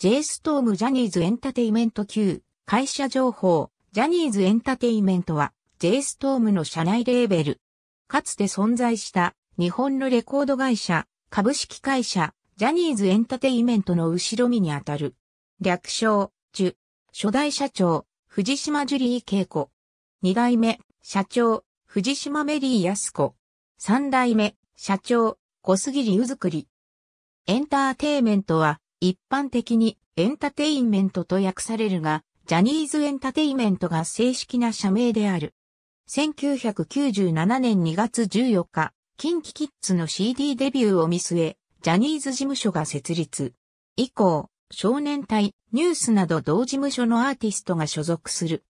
J ストームジャニーズエンタテイメント級会社情報ジャニーズエンタテイメントは J ストームの社内レーベル。かつて存在した日本のレコード会社株式会社ジャニーズエンタテイメントの後ろ身にあたる。略称、樹。初代社長、藤島ジュリー恵子。二代目、社長、藤島メリー安子。三代目、社長、小杉里ゆずくり。エンターテイメントは、一般的にエンタテインメントと訳されるが、ジャニーズエンタテインメントが正式な社名である。1997年2月14日、近畿キッズの CD デビューを見据え、ジャニーズ事務所が設立。以降、少年隊、ニュースなど同事務所のアーティストが所属する。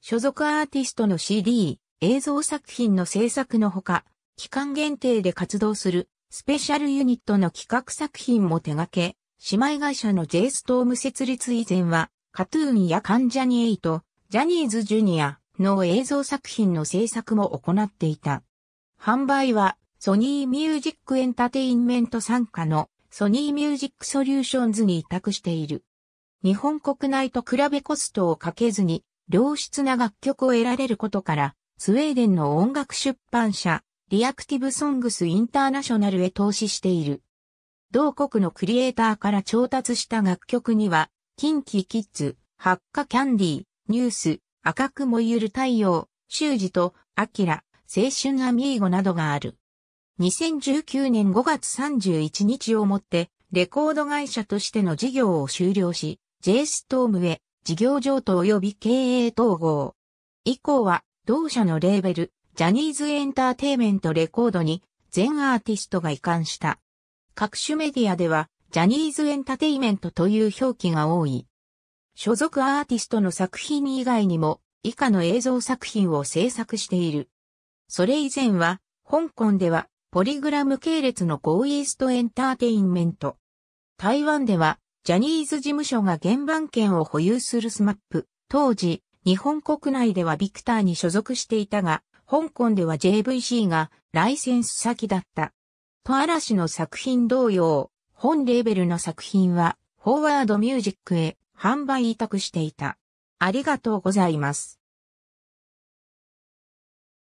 所属アーティストの CD、映像作品の制作のほか、期間限定で活動するスペシャルユニットの企画作品も手掛け、姉妹会社の J ストーム設立以前は、カトゥーンや関ジャニエイト、ジャニーズジュニアの映像作品の制作も行っていた。販売は、ソニーミュージックエンタテインメント傘下のソニーミュージックソリューションズに委託している。日本国内と比べコストをかけずに、良質な楽曲を得られることから、スウェーデンの音楽出版社、リアクティブソングスインターナショナルへ投資している。同国のクリエイターから調達した楽曲には、キンキキッズ、ハッカキャンディー、ニュース、赤く燃ゆる太陽、修二と、アキラ、青春アミーゴなどがある。2019年5月31日をもって、レコード会社としての事業を終了し、J ストームへ事業譲渡及び経営統合。以降は、同社のレーベル、ジャニーズエンターテイメントレコードに、全アーティストが移管した。各種メディアでは、ジャニーズエンタテイメントという表記が多い。所属アーティストの作品以外にも、以下の映像作品を制作している。それ以前は、香港では、ポリグラム系列のゴーイーストエンターテインメント。台湾では、ジャニーズ事務所が原版権を保有するスマップ。当時、日本国内ではビクターに所属していたが、香港では JVC がライセンス先だった。と嵐の作品同様、本レーベルの作品は、フォーワードミュージックへ販売委託していた。ありがとうございます。